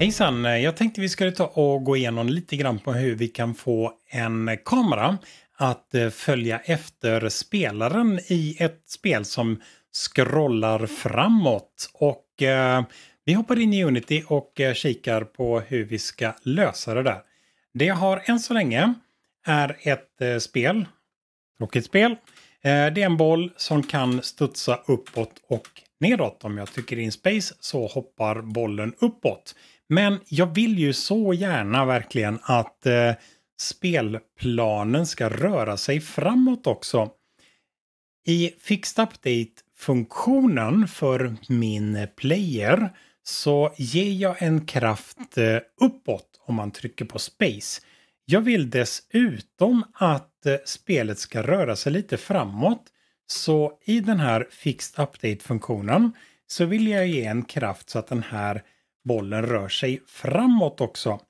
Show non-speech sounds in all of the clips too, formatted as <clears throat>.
Hejsan! Jag tänkte vi skulle ta och gå igenom lite grann på hur vi kan få en kamera att eh, följa efter spelaren i ett spel som scrollar framåt. Och eh, vi hoppar in i Unity och eh, kikar på hur vi ska lösa det där. Det jag har än så länge är ett eh, spel, tråkigt spel. Eh, det är en boll som kan studsa uppåt och nedåt. Om jag trycker in space så hoppar bollen uppåt. Men jag vill ju så gärna verkligen att eh, spelplanen ska röra sig framåt också. I Fixed Update-funktionen för min player så ger jag en kraft eh, uppåt om man trycker på space. Jag vill dessutom att eh, spelet ska röra sig lite framåt. Så i den här Fixed Update-funktionen så vill jag ge en kraft så att den här bollen rör sig framåt också.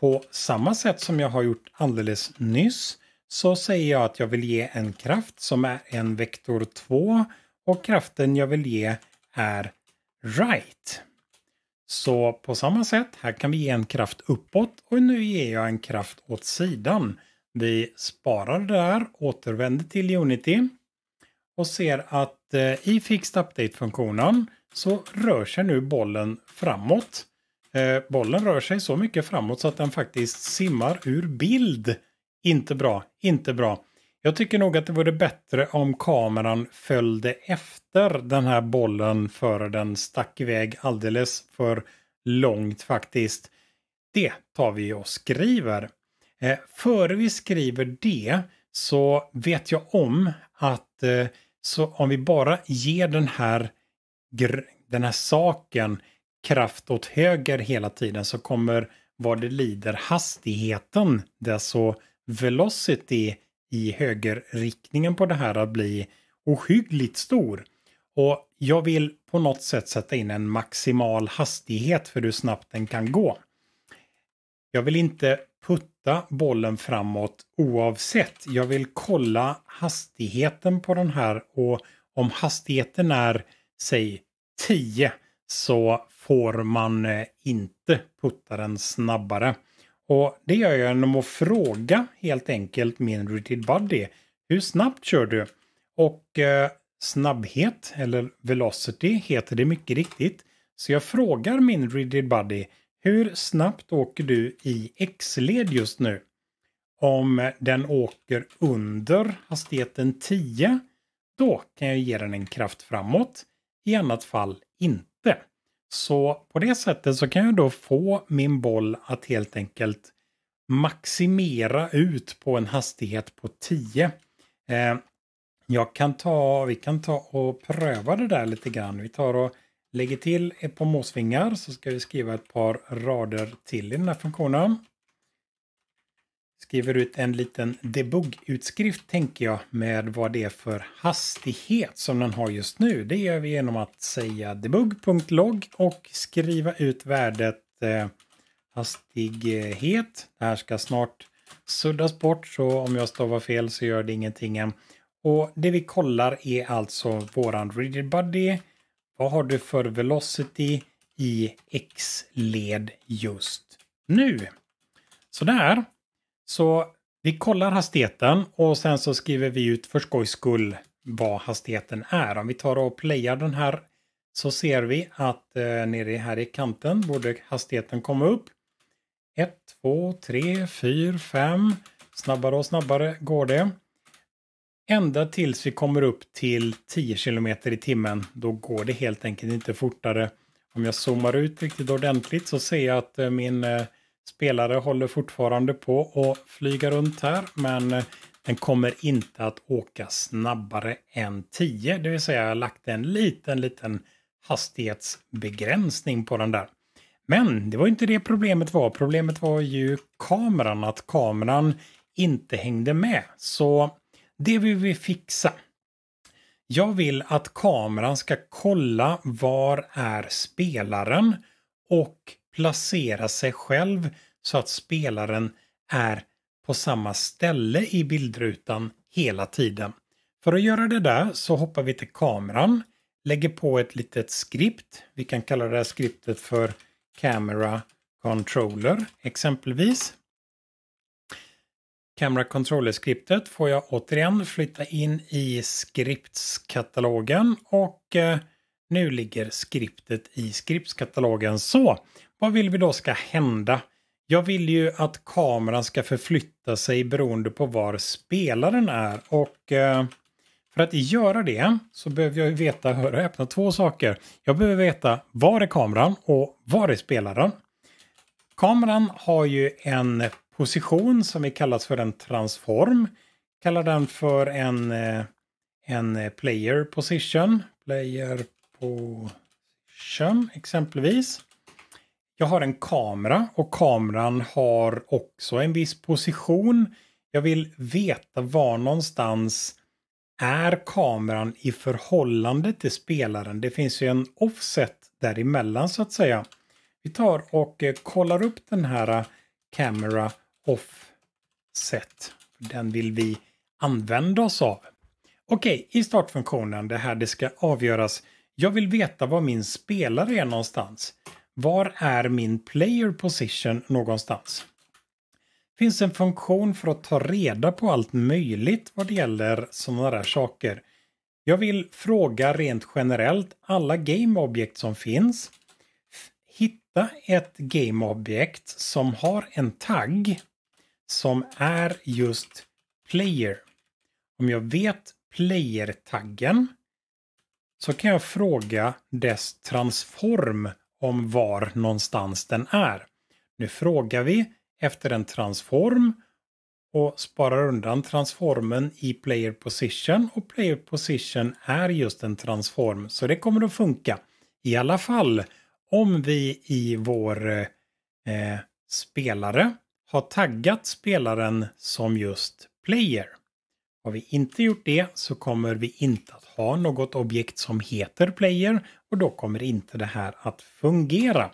På samma sätt som jag har gjort alldeles nyss så säger jag att jag vill ge en kraft som är en vektor 2 och kraften jag vill ge är right. Så på samma sätt, här kan vi ge en kraft uppåt och nu ger jag en kraft åt sidan. Vi sparar det där, återvänder till Unity och ser att eh, i Fixed Update-funktionen så rör sig nu bollen framåt. Eh, bollen rör sig så mycket framåt så att den faktiskt simmar ur bild. Inte bra, inte bra. Jag tycker nog att det vore bättre om kameran följde efter den här bollen före den stack iväg alldeles för långt faktiskt. Det tar vi och skriver. Eh, före vi skriver det så vet jag om att eh, så om vi bara ger den här den här saken kraft åt höger hela tiden så kommer vad det lider hastigheten, det är så velocity i högerriktningen på det här att bli ohyggligt stor. Och jag vill på något sätt sätta in en maximal hastighet för hur snabbt den kan gå. Jag vill inte putta bollen framåt oavsett. Jag vill kolla hastigheten på den här och om hastigheten är säg 10 så får man eh, inte putta den snabbare. Och det gör jag genom att fråga helt enkelt min Rigid Buddy. Hur snabbt kör du? Och eh, snabbhet eller velocity heter det mycket riktigt. Så jag frågar min Rigid Buddy. Hur snabbt åker du i X-led just nu? Om den åker under hastigheten 10 då kan jag ge den en kraft framåt i annat fall inte. Så på det sättet så kan jag då få min boll att helt enkelt maximera ut på en hastighet på 10. Eh, jag kan ta, vi kan ta och pröva det där lite grann. Vi tar och lägger till ett par måsvingar så ska vi skriva ett par rader till i den här funktionen skriver ut en liten debuggutskrift tänker jag med vad det är för hastighet som den har just nu. Det gör vi genom att säga debug.log och skriva ut värdet eh, hastighet. Det här ska snart suddas bort så om jag stavar fel så gör det ingenting än. Och det vi kollar är alltså våran rigid Vad har du för velocity i x-led just nu? Sådär. Så vi kollar hastigheten och sen så skriver vi ut för skojs skull vad hastigheten är. Om vi tar och playar den här så ser vi att eh, nere här i kanten borde hastigheten komma upp. 1, 2, 3, 4, 5. Snabbare och snabbare går det. Ända tills vi kommer upp till 10 km i timmen. Då går det helt enkelt inte fortare. Om jag zoomar ut riktigt ordentligt så ser jag att eh, min eh, spelare håller fortfarande på att flyga runt här, men eh, den kommer inte att åka snabbare än 10, det vill säga jag har lagt en liten, liten hastighetsbegränsning på den där. Men det var inte det problemet var. Problemet var ju kameran, att kameran inte hängde med. Så det vill vi fixa. Jag vill att kameran ska kolla var är spelaren och placera sig själv så att spelaren är på samma ställe i bildrutan hela tiden. För att göra det där så hoppar vi till kameran, lägger på ett litet skript. Vi kan kalla det här skriptet för Camera Controller exempelvis. Camera Controller-skriptet får jag återigen flytta in i skriptskatalogen och eh, nu ligger skriptet i skriptskatalogen. Så vad vill vi då ska hända? Jag vill ju att kameran ska förflytta sig beroende på var spelaren är. Och eh, för att göra det så behöver jag ju veta, hör och öppna två saker. Jag behöver veta var är kameran och var är spelaren? Kameran har ju en position som vi kallas för en transform. Kallar den för en, eh, en player position. Player position exempelvis jag har en kamera och kameran har också en viss position. Jag vill veta var någonstans är kameran i förhållande till spelaren. Det finns ju en offset däremellan så att säga. Vi tar och eh, kollar upp den här eh, camera offset. Den vill vi använda oss av. Okej, okay, i startfunktionen, det här det ska avgöras. Jag vill veta var min spelare är någonstans. Var är min player position någonstans? finns en funktion för att ta reda på allt möjligt vad det gäller sådana där saker. Jag vill fråga rent generellt alla gameobjekt som finns. Hitta ett gameobjekt som har en tagg som är just player. Om jag vet player-taggen så kan jag fråga dess transform om var någonstans den är. Nu frågar vi efter en transform och sparar undan transformen i player position och player position är just en transform så det kommer att funka. I alla fall om vi i vår eh, spelare har taggat spelaren som just player. Har vi inte gjort det så kommer vi inte att ha något objekt som heter player och då kommer inte det här att fungera.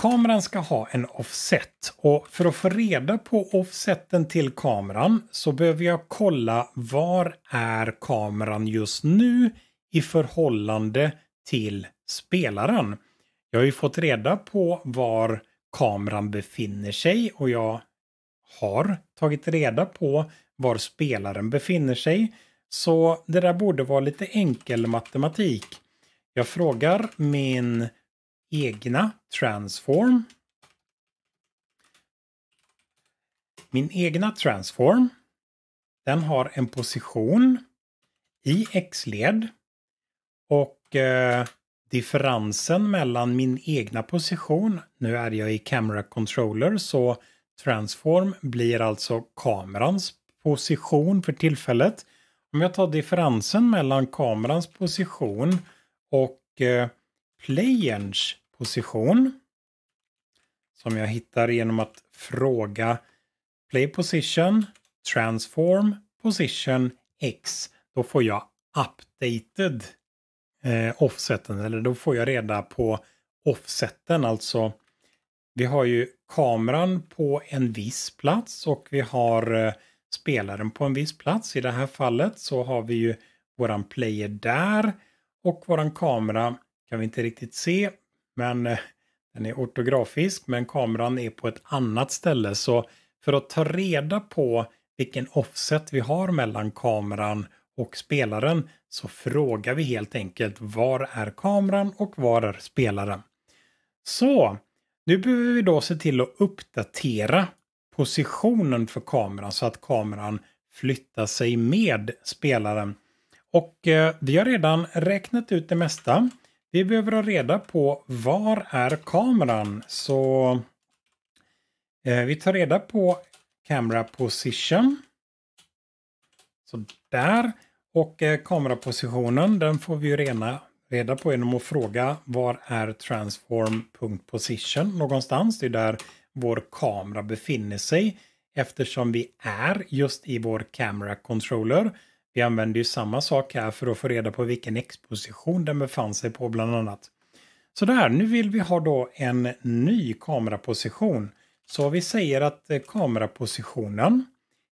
Kameran ska ha en offset och för att få reda på offseten till kameran så behöver jag kolla var är kameran just nu i förhållande till spelaren. Jag har ju fått reda på var kameran befinner sig och jag har tagit reda på var spelaren befinner sig. Så det där borde vara lite enkel matematik. Jag frågar min egna transform. Min egna transform, den har en position i x-led och eh, differensen mellan min egna position, nu är jag i camera controller, så transform blir alltså kamerans position för tillfället. Om jag tar differensen mellan kamerans position och eh, playerns position. Som jag hittar genom att fråga play position, transform, position x. Då får jag updated eh, offseten, eller då får jag reda på offseten, alltså vi har ju kameran på en viss plats och vi har eh, spelaren på en viss plats. I det här fallet så har vi ju våran player där och våran kamera kan vi inte riktigt se. Men eh, den är ortografisk men kameran är på ett annat ställe. Så för att ta reda på vilken offset vi har mellan kameran och spelaren så frågar vi helt enkelt var är kameran och var är spelaren? Så nu behöver vi då se till att uppdatera positionen för kameran så att kameran flyttar sig med spelaren. Och eh, vi har redan räknat ut det mesta. Vi behöver ha reda på var är kameran? Så eh, vi tar reda på camera position. Så där. Och eh, kamerapositionen den får vi ju rena, reda på genom att fråga var är transform.position någonstans? Det är där vår kamera befinner sig eftersom vi är just i vår camera controller. Vi använder ju samma sak här för att få reda på vilken exposition den befann sig på bland annat. Så där, nu vill vi ha då en ny kameraposition. Så vi säger att eh, kamerapositionen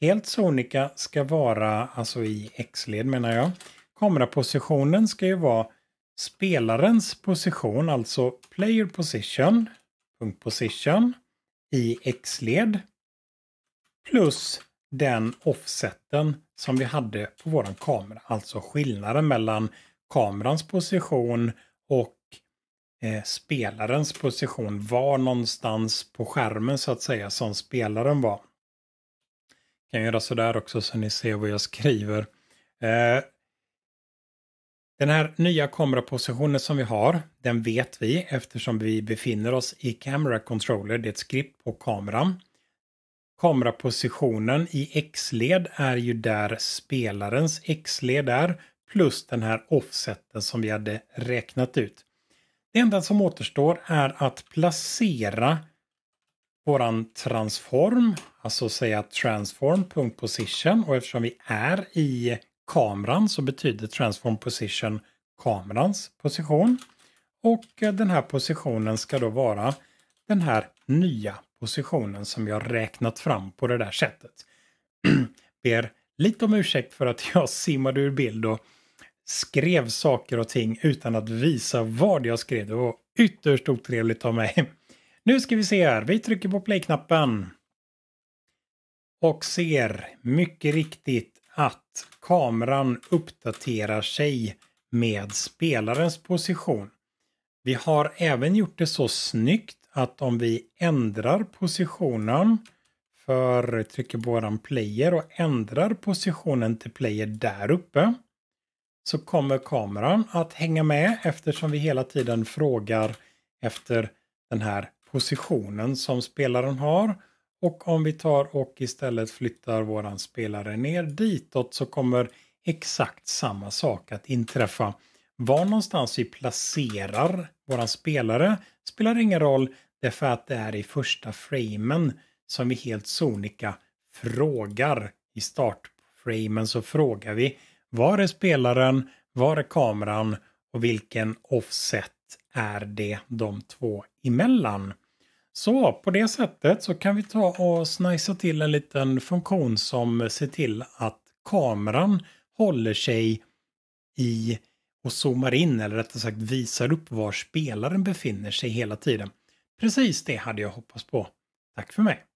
helt sonika ska vara, alltså i X-led menar jag, kamerapositionen ska ju vara spelarens position, alltså player position, punkt position, i x-led plus den offseten som vi hade på våran kamera. Alltså skillnaden mellan kamerans position och eh, spelarens position. Var någonstans på skärmen så att säga som spelaren var. Jag kan göra sådär också så ni ser vad jag skriver. Eh, den här nya kamerapositionen som vi har, den vet vi eftersom vi befinner oss i Camera Controller, det är ett skript på kameran. Kamerapositionen i X-led är ju där spelarens X-led är, plus den här offseten som vi hade räknat ut. Det enda som återstår är att placera våran transform, alltså säga transform.position och eftersom vi är i kameran så betyder transform position kamerans position. Och eh, den här positionen ska då vara den här nya positionen som jag räknat fram på det där sättet. <clears throat> Ber lite om ursäkt för att <laughs> jag simmade ur bild och skrev saker och ting utan att visa vad jag skrev. Det var ytterst otrevligt av mig. <laughs> Nu ska vi se här. Vi trycker på play-knappen. Och ser mycket riktigt kameran uppdaterar sig med spelarens position. Vi har även gjort det så snyggt att om vi ändrar positionen för trycker på våran player och ändrar positionen till player där uppe så kommer kameran att hänga med eftersom vi hela tiden frågar efter den här positionen som spelaren har och om vi tar och istället flyttar våran spelare ner ditåt så kommer exakt samma sak att inträffa. Var någonstans vi placerar våran spelare spelar ingen roll därför att det är i första framen som vi helt sonika frågar. I startframen så frågar vi var är spelaren, var är kameran och vilken offset är det de två emellan? Så på det sättet så kan vi ta och snajsa till en liten funktion som ser till att kameran håller sig i och zoomar in eller rättare sagt visar upp var spelaren befinner sig hela tiden. Precis det hade jag hoppats på. Tack för mig!